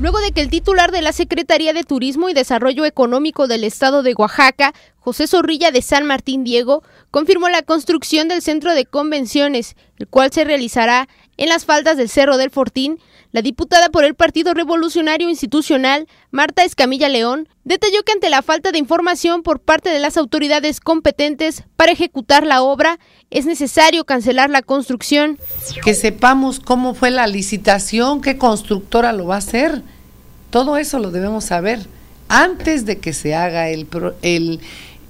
luego de que el titular de la Secretaría de Turismo y Desarrollo Económico del Estado de Oaxaca, José Zorrilla de San Martín Diego, confirmó la construcción del centro de convenciones, el cual se realizará en las faldas del Cerro del Fortín, la diputada por el Partido Revolucionario Institucional, Marta Escamilla León, detalló que ante la falta de información por parte de las autoridades competentes para ejecutar la obra, es necesario cancelar la construcción. Que sepamos cómo fue la licitación, qué constructora lo va a hacer. Todo eso lo debemos saber antes de que se haga el,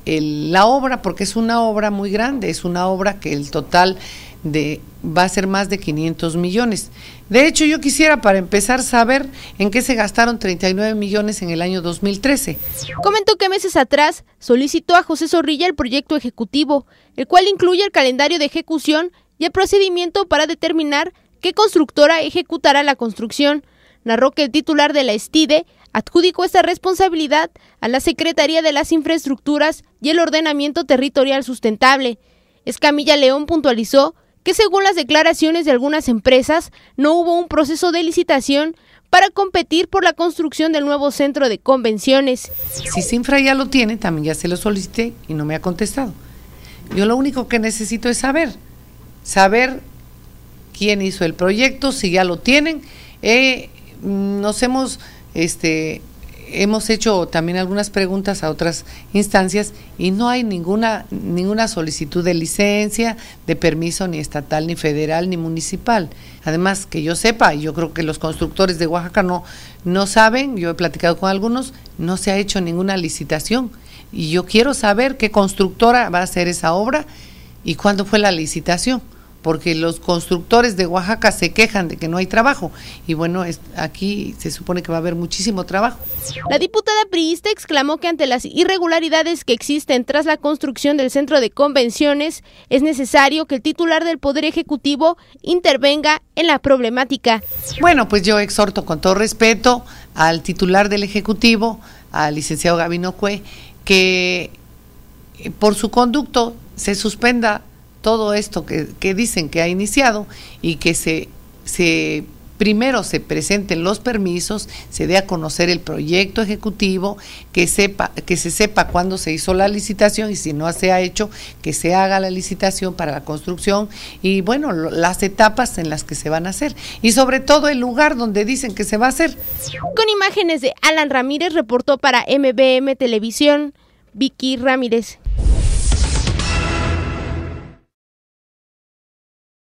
la obra, porque es una obra muy grande, es una obra que el total de va a ser más de 500 millones. De hecho, yo quisiera para empezar saber en qué se gastaron 39 millones en el año 2013. Comentó que meses atrás solicitó a José Zorrilla el proyecto ejecutivo, el cual incluye el calendario de ejecución y el procedimiento para determinar qué constructora ejecutará la construcción. Narró que el titular de la STIDE adjudicó esta responsabilidad a la Secretaría de las Infraestructuras y el Ordenamiento Territorial Sustentable. Escamilla León puntualizó que según las declaraciones de algunas empresas no hubo un proceso de licitación para competir por la construcción del nuevo centro de convenciones. Si Sinfra ya lo tiene, también ya se lo solicité y no me ha contestado. Yo lo único que necesito es saber, saber quién hizo el proyecto, si ya lo tienen. Eh, mm, nos hemos este, hemos hecho también algunas preguntas a otras instancias y no hay ninguna, ninguna solicitud de licencia, de permiso ni estatal, ni federal, ni municipal. Además, que yo sepa, yo creo que los constructores de Oaxaca no, no saben, yo he platicado con algunos, no se ha hecho ninguna licitación. Y yo quiero saber qué constructora va a hacer esa obra y cuándo fue la licitación porque los constructores de Oaxaca se quejan de que no hay trabajo. Y bueno, aquí se supone que va a haber muchísimo trabajo. La diputada priista exclamó que ante las irregularidades que existen tras la construcción del centro de convenciones, es necesario que el titular del Poder Ejecutivo intervenga en la problemática. Bueno, pues yo exhorto con todo respeto al titular del Ejecutivo, al licenciado Gabino Cue, que eh, por su conducto se suspenda todo esto que, que dicen que ha iniciado y que se, se primero se presenten los permisos, se dé a conocer el proyecto ejecutivo, que sepa que se sepa cuándo se hizo la licitación y si no se ha hecho, que se haga la licitación para la construcción y bueno, las etapas en las que se van a hacer y sobre todo el lugar donde dicen que se va a hacer. Con imágenes de Alan Ramírez reportó para MBM Televisión Vicky Ramírez.